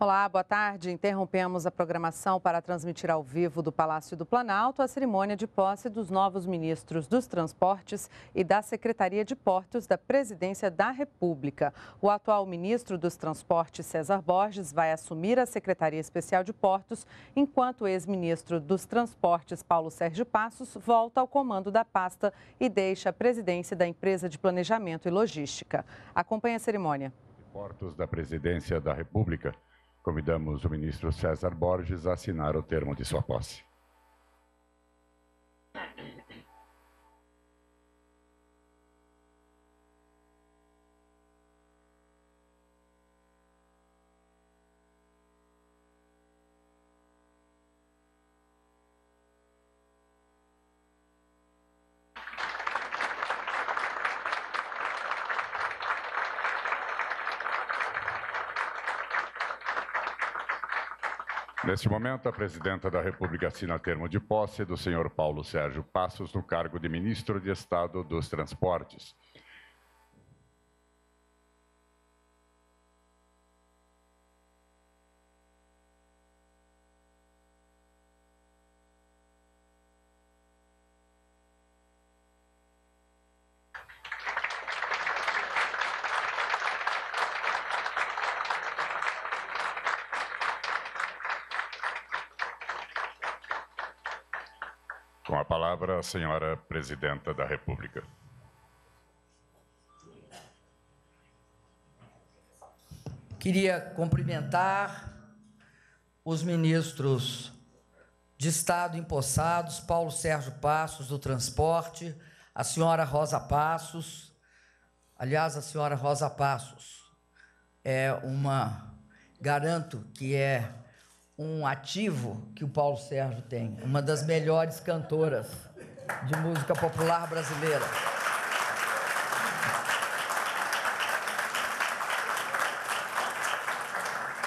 Olá, boa tarde. Interrompemos a programação para transmitir ao vivo do Palácio do Planalto a cerimônia de posse dos novos ministros dos Transportes e da Secretaria de Portos da Presidência da República. O atual ministro dos Transportes, César Borges, vai assumir a Secretaria Especial de Portos, enquanto o ex-ministro dos Transportes, Paulo Sérgio Passos, volta ao comando da pasta e deixa a presidência da Empresa de Planejamento e Logística. Acompanhe a cerimônia. Portos da Presidência da República convidamos o ministro César Borges a assinar o termo de sua posse. Neste momento, a presidenta da República assina termo de posse do senhor Paulo Sérgio Passos no cargo de ministro de Estado dos Transportes. palavra a senhora presidenta da República. Queria cumprimentar os ministros de Estado empossados, Paulo Sérgio Passos, do Transporte, a senhora Rosa Passos, aliás, a senhora Rosa Passos é uma, garanto que é um ativo que o Paulo Sérgio tem, uma das melhores cantoras de música popular brasileira.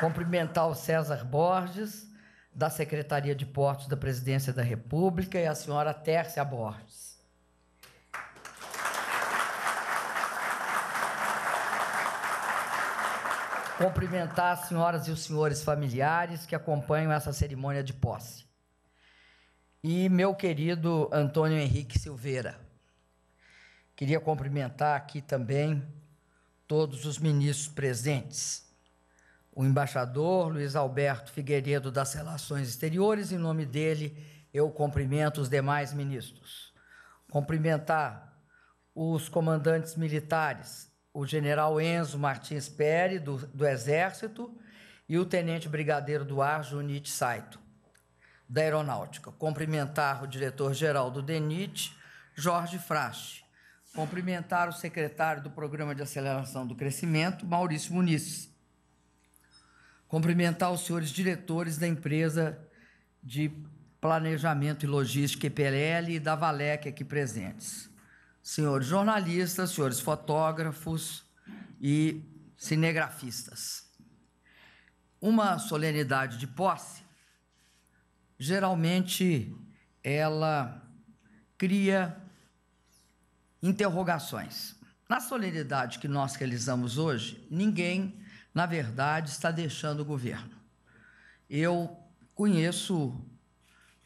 Cumprimentar o César Borges, da Secretaria de Portos da Presidência da República, e a senhora Tércia Borges. cumprimentar as senhoras e os senhores familiares que acompanham essa cerimônia de posse. E meu querido Antônio Henrique Silveira. Queria cumprimentar aqui também todos os ministros presentes. O embaixador Luiz Alberto Figueiredo das Relações Exteriores, em nome dele, eu cumprimento os demais ministros. Cumprimentar os comandantes militares o general Enzo Martins Pere, do, do Exército, e o tenente brigadeiro do ar, Junit Saito, da Aeronáutica. Cumprimentar o diretor-geral do DENIT, Jorge Frache. Cumprimentar o secretário do Programa de Aceleração do Crescimento, Maurício Muniz. Cumprimentar os senhores diretores da empresa de Planejamento e Logística EPLL e da Valec aqui presentes senhores jornalistas, senhores fotógrafos e cinegrafistas. Uma solenidade de posse, geralmente ela cria interrogações. Na solenidade que nós realizamos hoje, ninguém, na verdade, está deixando o governo. Eu conheço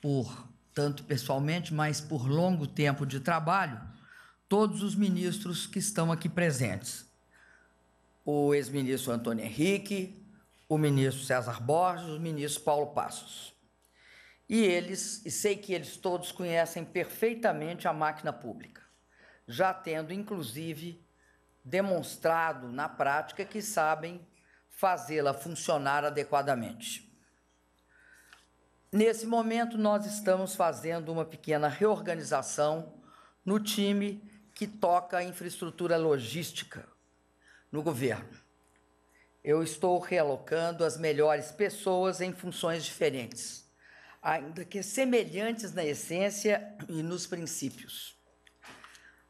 por tanto pessoalmente, mas por longo tempo de trabalho, todos os ministros que estão aqui presentes. O ex-ministro Antônio Henrique, o ministro César Borges, o ministro Paulo Passos. E eles, e sei que eles todos conhecem perfeitamente a máquina pública, já tendo inclusive demonstrado na prática que sabem fazê-la funcionar adequadamente. Nesse momento, nós estamos fazendo uma pequena reorganização no time que toca a infraestrutura logística no governo. Eu estou realocando as melhores pessoas em funções diferentes, ainda que semelhantes na essência e nos princípios.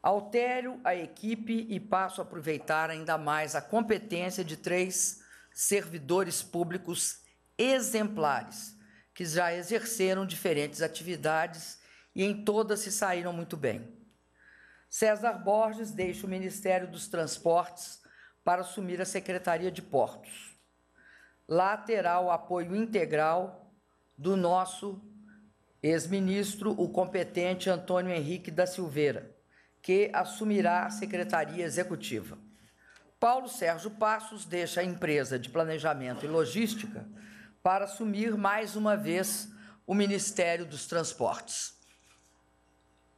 Altero a equipe e passo a aproveitar ainda mais a competência de três servidores públicos exemplares, que já exerceram diferentes atividades e em todas se saíram muito bem César Borges deixa o Ministério dos Transportes para assumir a Secretaria de Portos. Lá terá o apoio integral do nosso ex-ministro, o competente Antônio Henrique da Silveira, que assumirá a Secretaria Executiva. Paulo Sérgio Passos deixa a empresa de Planejamento e Logística para assumir mais uma vez o Ministério dos Transportes.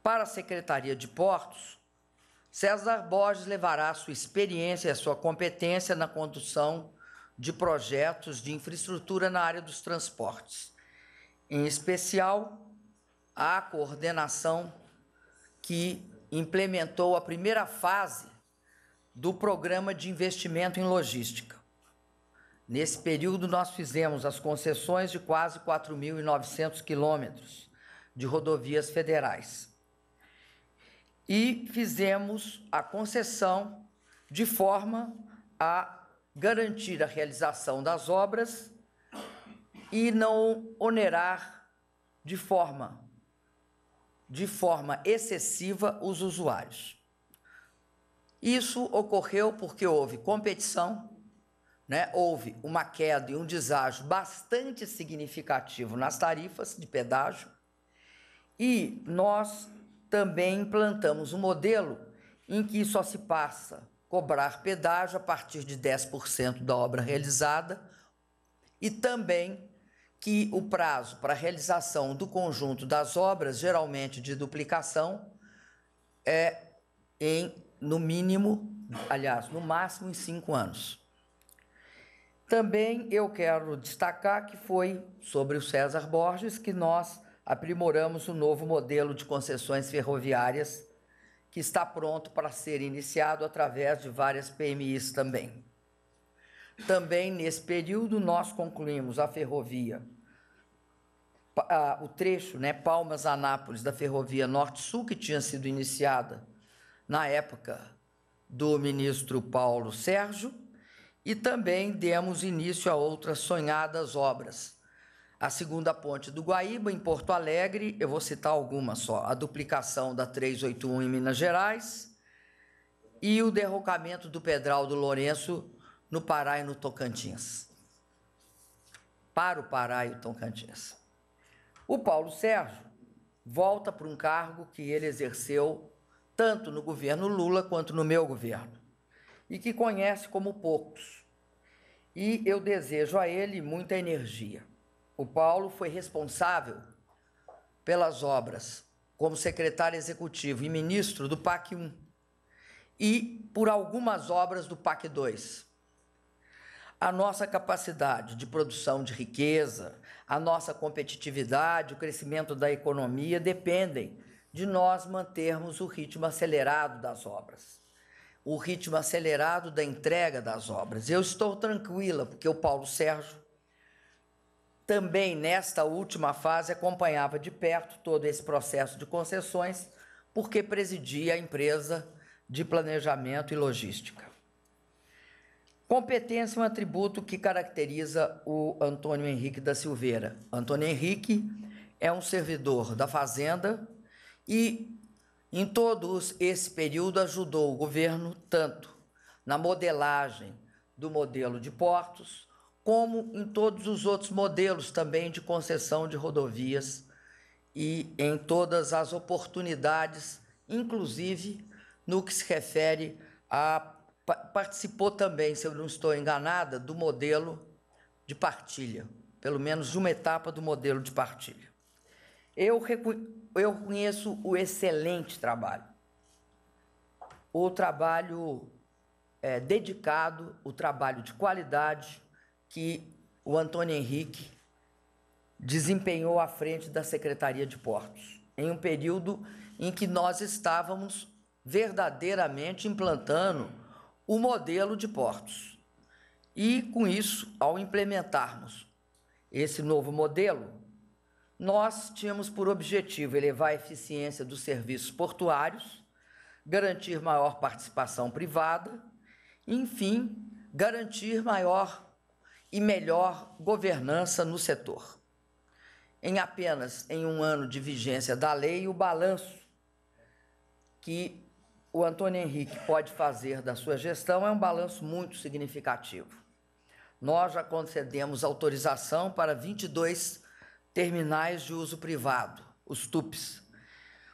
Para a Secretaria de Portos, César Borges levará sua experiência e a sua competência na condução de projetos de infraestrutura na área dos transportes, em especial a coordenação que implementou a primeira fase do programa de investimento em logística. Nesse período, nós fizemos as concessões de quase 4.900 quilômetros de rodovias federais e fizemos a concessão de forma a garantir a realização das obras e não onerar de forma de forma excessiva os usuários. Isso ocorreu porque houve competição, né? houve uma queda e um deságio bastante significativo nas tarifas de pedágio, e nós também implantamos um modelo em que só se passa cobrar pedágio a partir de 10% da obra realizada e também que o prazo para realização do conjunto das obras, geralmente de duplicação, é em no mínimo, aliás, no máximo em cinco anos. Também eu quero destacar que foi sobre o César Borges que nós aprimoramos o um novo modelo de concessões ferroviárias que está pronto para ser iniciado através de várias PMIs também. Também nesse período nós concluímos a ferrovia, o trecho, né, Palmas Anápolis da ferrovia Norte-Sul que tinha sido iniciada na época do ministro Paulo Sérgio e também demos início a outras sonhadas obras a segunda ponte do Guaíba, em Porto Alegre, eu vou citar algumas só: a duplicação da 381 em Minas Gerais e o derrocamento do Pedral do Lourenço no Pará e no Tocantins. Para o Pará e o Tocantins. O Paulo Sérgio volta para um cargo que ele exerceu tanto no governo Lula quanto no meu governo e que conhece como poucos. E eu desejo a ele muita energia. O Paulo foi responsável pelas obras como secretário executivo e ministro do PAC 1 e por algumas obras do PAC 2. A nossa capacidade de produção de riqueza, a nossa competitividade, o crescimento da economia dependem de nós mantermos o ritmo acelerado das obras, o ritmo acelerado da entrega das obras. Eu estou tranquila, porque o Paulo Sérgio também nesta última fase acompanhava de perto todo esse processo de concessões, porque presidia a empresa de planejamento e logística. Competência é um atributo que caracteriza o Antônio Henrique da Silveira. Antônio Henrique é um servidor da Fazenda e, em todo esse período, ajudou o governo tanto na modelagem do modelo de portos, como em todos os outros modelos também de concessão de rodovias e em todas as oportunidades, inclusive no que se refere a. Participou também, se eu não estou enganada, do modelo de partilha, pelo menos de uma etapa do modelo de partilha. Eu, eu conheço o excelente trabalho, o trabalho é, dedicado, o trabalho de qualidade que o Antônio Henrique desempenhou à frente da Secretaria de Portos, em um período em que nós estávamos verdadeiramente implantando o modelo de portos. E com isso, ao implementarmos esse novo modelo, nós tínhamos por objetivo elevar a eficiência dos serviços portuários, garantir maior participação privada, enfim, garantir maior e melhor governança no setor. Em apenas em um ano de vigência da lei, o balanço que o Antônio Henrique pode fazer da sua gestão é um balanço muito significativo. Nós já concedemos autorização para 22 terminais de uso privado, os TUPs,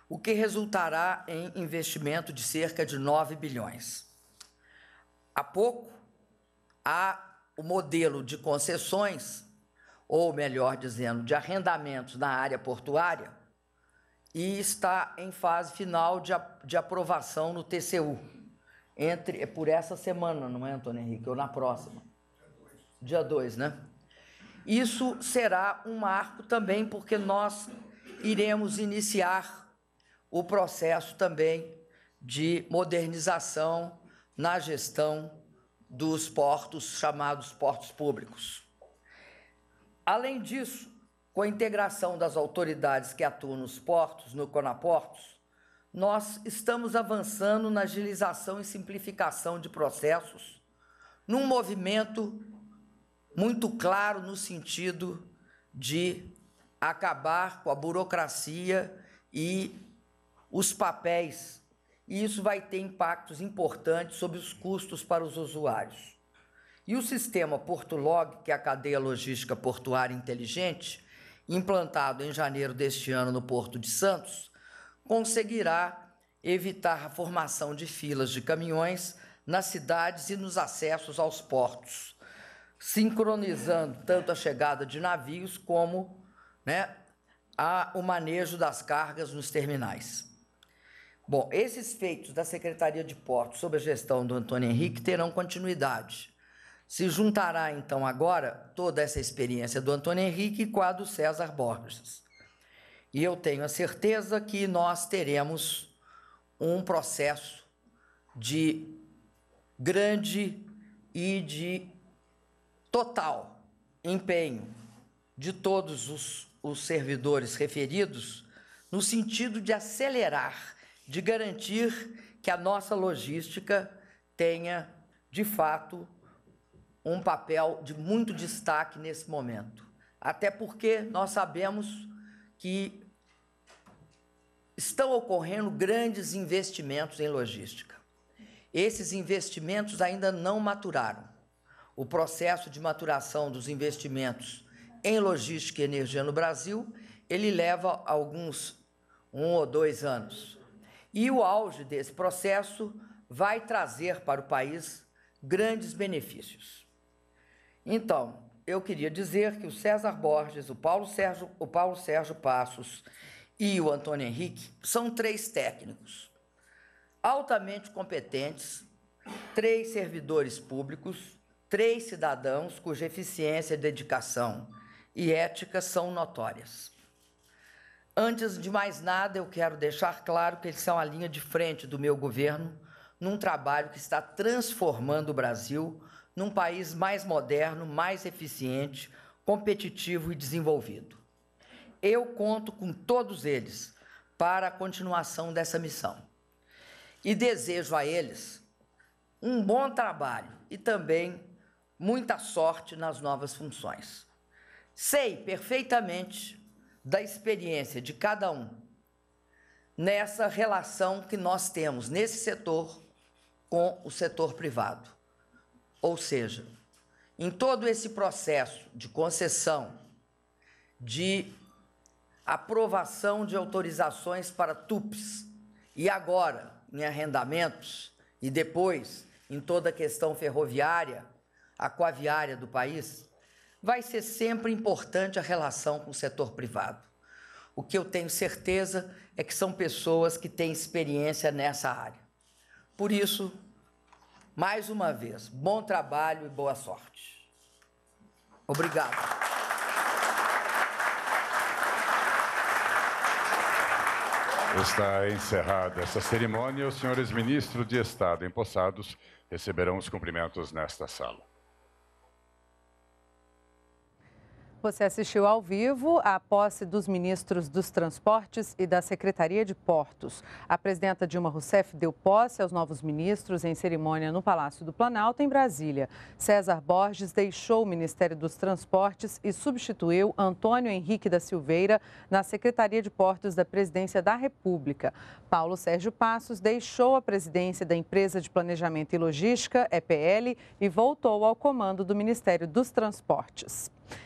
o que resultará em investimento de cerca de 9 bilhões. Há pouco, há o modelo de concessões, ou melhor dizendo, de arrendamentos na área portuária, e está em fase final de, de aprovação no TCU. Entre, é por essa semana, não é, Antônio Henrique? Ou na próxima? Dia 2, né? Isso será um marco também, porque nós iremos iniciar o processo também de modernização na gestão dos portos chamados portos públicos. Além disso, com a integração das autoridades que atuam nos portos, no Conaportos, nós estamos avançando na agilização e simplificação de processos, num movimento muito claro no sentido de acabar com a burocracia e os papéis e isso vai ter impactos importantes sobre os custos para os usuários. E o sistema PortoLog, que é a cadeia logística portuária inteligente, implantado em janeiro deste ano no Porto de Santos, conseguirá evitar a formação de filas de caminhões nas cidades e nos acessos aos portos, sincronizando tanto a chegada de navios como né, a, o manejo das cargas nos terminais. Bom, esses feitos da Secretaria de Portos sob a gestão do Antônio Henrique terão continuidade. Se juntará, então, agora toda essa experiência do Antônio Henrique com a do César Borges. E eu tenho a certeza que nós teremos um processo de grande e de total empenho de todos os, os servidores referidos no sentido de acelerar de garantir que a nossa logística tenha, de fato, um papel de muito destaque nesse momento. Até porque nós sabemos que estão ocorrendo grandes investimentos em logística. Esses investimentos ainda não maturaram. O processo de maturação dos investimentos em logística e energia no Brasil, ele leva alguns um ou dois anos. E o auge desse processo vai trazer para o país grandes benefícios. Então, eu queria dizer que o César Borges, o Paulo Sérgio, o Paulo Sérgio Passos e o Antônio Henrique são três técnicos altamente competentes, três servidores públicos, três cidadãos cuja eficiência, dedicação e ética são notórias. Antes de mais nada, eu quero deixar claro que eles são a linha de frente do meu governo num trabalho que está transformando o Brasil num país mais moderno, mais eficiente, competitivo e desenvolvido. Eu conto com todos eles para a continuação dessa missão. E desejo a eles um bom trabalho e também muita sorte nas novas funções. Sei perfeitamente da experiência de cada um nessa relação que nós temos nesse setor com o setor privado. Ou seja, em todo esse processo de concessão, de aprovação de autorizações para TUPs e agora em arrendamentos e depois em toda a questão ferroviária, aquaviária do país, vai ser sempre importante a relação com o setor privado. O que eu tenho certeza é que são pessoas que têm experiência nessa área. Por isso, mais uma vez, bom trabalho e boa sorte. Obrigado. Está encerrada essa cerimônia. Os senhores ministros de Estado empossados receberão os cumprimentos nesta sala. Você assistiu ao vivo a posse dos ministros dos Transportes e da Secretaria de Portos. A presidenta Dilma Rousseff deu posse aos novos ministros em cerimônia no Palácio do Planalto, em Brasília. César Borges deixou o Ministério dos Transportes e substituiu Antônio Henrique da Silveira na Secretaria de Portos da Presidência da República. Paulo Sérgio Passos deixou a presidência da Empresa de Planejamento e Logística, EPL, e voltou ao comando do Ministério dos Transportes